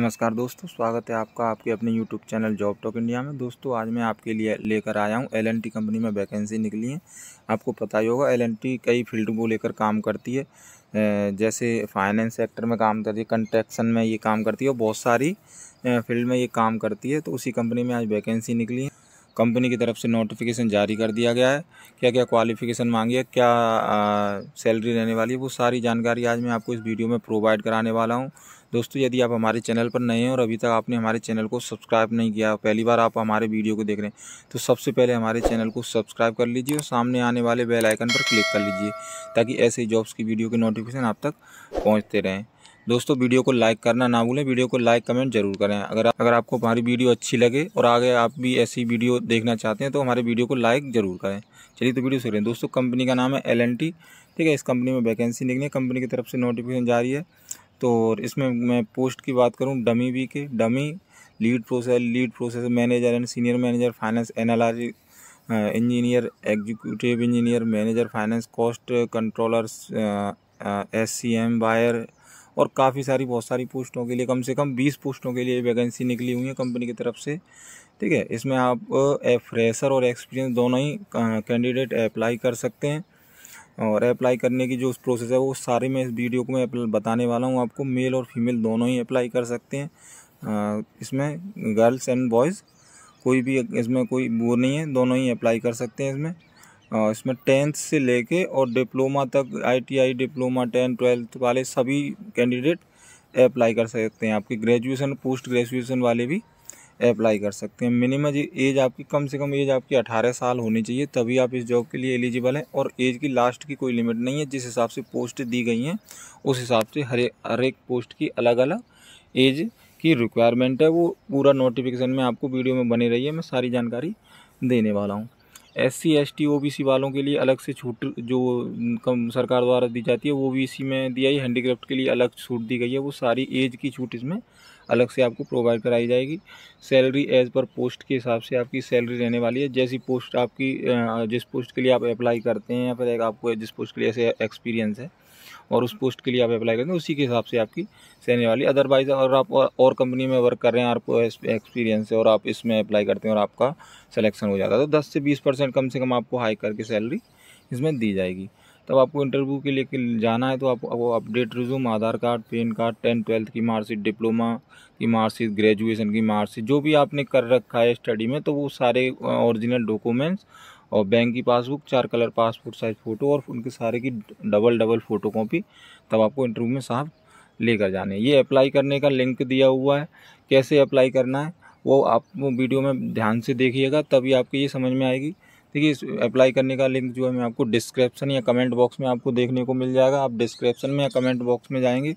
नमस्कार दोस्तों स्वागत है आपका आपके अपने YouTube channel job talk India में दोस्तों आज मैं आपके लिए लेकर आया हूँ एलएनटी कंपनी में वैकेंसी निकली है आपको पता ही होगा एलएनटी कई फील्ड को लेकर काम करती है जैसे फाइनेंस सेक्टर में काम करती है कंस्ट्रक्शन में ये काम करती है और बहुत सारी फील्ड में ये काम करती है तो उसी कंपनी में आज वैकेंसी निकली है कंपनी की तरफ से नोटिफिकेशन जारी कर दिया गया है क्या क्या क्वालिफिकेशन मांगी है क्या सैलरी रहने वाली है वो सारी जानकारी आज मैं आपको इस वीडियो में प्रोवाइड कराने वाला हूँ दोस्तों यदि आप हमारे चैनल पर नए हैं और अभी तक आपने हमारे चैनल को सब्सक्राइब नहीं किया पहली बार आप हमारे वीडियो को देख रहे हैं तो सबसे पहले हमारे चैनल को सब्सक्राइब कर लीजिए और सामने आने वाले बेल आइकन पर क्लिक कर लीजिए ताकि ऐसे जॉब्स की वीडियो के नोटिफिकेशन आप तक पहुँचते रहें दोस्तों वीडियो को लाइक करना ना भूलें वीडियो को लाइक कमेंट जरूर करें अगर अगर आपको हमारी वीडियो अच्छी लगे और आगे आप भी ऐसी वीडियो देखना चाहते हैं तो हमारे वीडियो को लाइक ज़रूर करें चलिए तो वीडियो शुरू दोस्तों कंपनी का नाम है एल ठीक है इस कंपनी में वैकेंसी निकली कंपनी की तरफ से नोटिफिकेशन जारी है तो इसमें मैं पोस्ट की बात करूँ डमी वी के डमी lead process lead process manager and senior manager finance analogy engineer executive engineer manager finance cost controller S C M वायर और काफ़ी सारी बहुत सारी पोस्टों के लिए कम से कम बीस पोस्टों के लिए वैकेंसी निकली हुई है कंपनी की तरफ से ठीक है इसमें आप फ्रेशर और एक्सपीरियंस दोनों ही कैंडिडेट अप्लाई कर सकते हैं और अप्लाई करने की जो प्रोसेस है वो सारी मैं इस वीडियो को मैं बताने वाला हूँ आपको मेल और फीमेल दोनों ही अप्लाई कर सकते हैं इसमें गर्ल्स एंड बॉयज़ कोई भी इसमें कोई वो नहीं है दोनों ही अप्लाई कर सकते हैं इसमें हाँ, इसमें टेंथ से लेके और डिप्लोमा तक आईटीआई डिप्लोमा टेंथ ट्वेल्थ वाले सभी कैंडिडेट अप्लाई कर सकते हैं आपकी ग्रेजुएशन पोस्ट ग्रेजुएशन वाले भी अप्लाई कर सकते हैं मिनिमम एज आपकी कम से कम एज आपकी अठारह साल होनी चाहिए तभी आप इस जॉब के लिए एलिजिबल हैं और एज की लास्ट की कोई लिमिट नहीं है जिस हिसाब से पोस्ट दी गई हैं उस हिसाब से हर हर एक पोस्ट की अलग अलग एज की रिक्वायरमेंट है वो पूरा नोटिफिकेशन में आपको वीडियो में बनी रही है मैं सारी जानकारी देने वाला हूँ S C S T O B C वालों के लिए अलग से छूट जो कम सरकार द्वारा दी जाती है वो भी इसी में दिया है हैंडीक्राफ्ट के लिए अलग छूट दी गई है वो सारी एज की छूट इसमें अलग से आपको प्रोवाइड कराई जाएगी सैलरी एज पर पोस्ट के हिसाब से आपकी सैलरी रहने वाली है जैसी पोस्ट आपकी जिस पोस्ट के लिए आप अप्लाई करते हैं या फिर आपको जिस पोस्ट के लिए ऐसे एक्सपीरियंस है और उस पोस्ट के लिए आप अप्लाई करेंगे उसी के हिसाब से आपकी सैलरी वाली अदरवाइज अगर आप और कंपनी में वर्क कर रहे हैं आपको एक्सपीरियंस है और आप इसमें अप्लाई करते हैं और आपका सिलेक्शन हो जाता है तो दस से बीस परसेंट कम से कम आपको हाई करके सैलरी इसमें दी जाएगी तब आपको इंटरव्यू के लिए जाना है तो आप वो update resume Aadhaar card pan card tenth twelfth की मार्कशीट डिप्लोमा की मार्कशीट ग्रेजुएशन की मार्कशीट जो भी आपने कर रखा है स्टडी में तो वो सारे ओरिजिनल डॉक्यूमेंट्स और बैंक की पासबुक चार कलर पासपोर्ट साइज़ फ़ोटो और उनके सारे की डबल डबल फ़ोटो कॉपी तब आपको इंटरव्यू में साहब लेकर जाने ये अप्लाई करने का लिंक दिया हुआ है कैसे अप्लाई करना है वो आप वीडियो में ध्यान से देखिएगा तभी आपको ये समझ में आएगी देखिए इस अप्लाई करने का लिंक जो है मैं आपको डिस्क्रिप्शन या कमेंट बॉक्स में आपको देखने को मिल जाएगा आप डिस्क्रिप्शन में या कमेंट बॉक्स में जाएंगे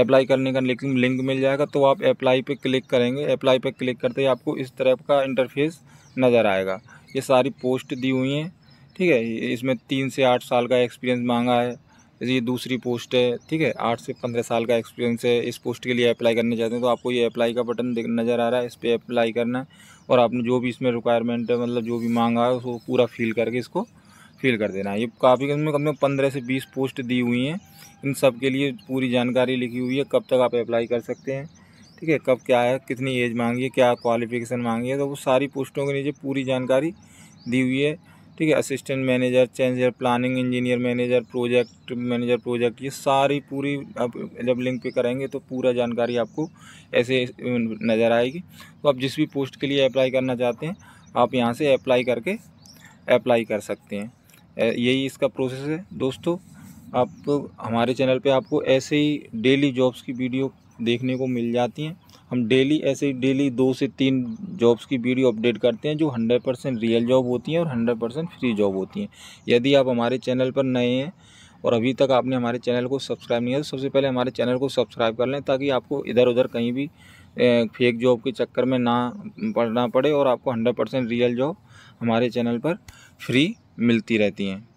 अप्लाई करने का लिंक लिंक मिल जाएगा तो आप अप्लाई पे क्लिक करेंगे अप्लाई पे क्लिक करते ही आपको इस तरह का इंटरफेस नज़र आएगा ये सारी पोस्ट दी हुई हैं ठीक है इसमें तीन से आठ साल का एक्सपीरियंस मांगा है ये दूसरी पोस्ट है ठीक है आठ से पंद्रह साल का एक्सपीरियंस है इस पोस्ट के लिए अप्लाई करने चाहते हैं तो आपको ये अप्लाई का बटन नज़र आ रहा है इस पर अप्लाई करना है और आपने जो भी इसमें रिक्वायरमेंट है मतलब जो भी मांगा है उसको पूरा फिल करके इसको फिल कर देना है ये काफ़ी कम कम पंद्रह से बीस पोस्ट दी हुई हैं इन सब के लिए पूरी जानकारी लिखी हुई है कब तक आप अप्लाई कर सकते हैं ठीक है कब क्या है कितनी एज मांगी है क्या क्वालिफिकेशन मांगी है तो वो सारी पोस्टों के नीचे पूरी जानकारी दी हुई है ठीक है assistant manager changer planning engineer manager project manager project ये सारी पूरी आप जब लिंक पे करेंगे तो पूरा जानकारी आपको ऐसे नज़र आएगी तो आप जिस भी पोस्ट के लिए अप्लाई करना चाहते हैं आप यहाँ से अप्लाई करके अप्लाई कर सकते हैं यही इसका प्रोसेस है दोस्तों आप हमारे चैनल पे आपको ऐसे ही डेली जॉब्स की वीडियो देखने को मिल जाती हैं हम डेली ऐसे ही डेली दो से तीन जॉब्स की वीडियो अपडेट करते हैं जो हंड्रेड परसेंट रियल जॉब होती हैं और हंड्रेड परसेंट फ्री जॉब होती हैं यदि आप हमारे चैनल पर नए हैं और अभी तक आपने हमारे चैनल को सब्सक्राइब नहीं किया तो सबसे पहले हमारे चैनल को सब्सक्राइब कर लें ताकि आपको इधर उधर कहीं भी फेक जॉब के चक्कर में ना पड़ना पड़े और आपको हंड्रेड परसेंट रियल जॉब हमारे चैनल पर फ्री मिलती रहती हैं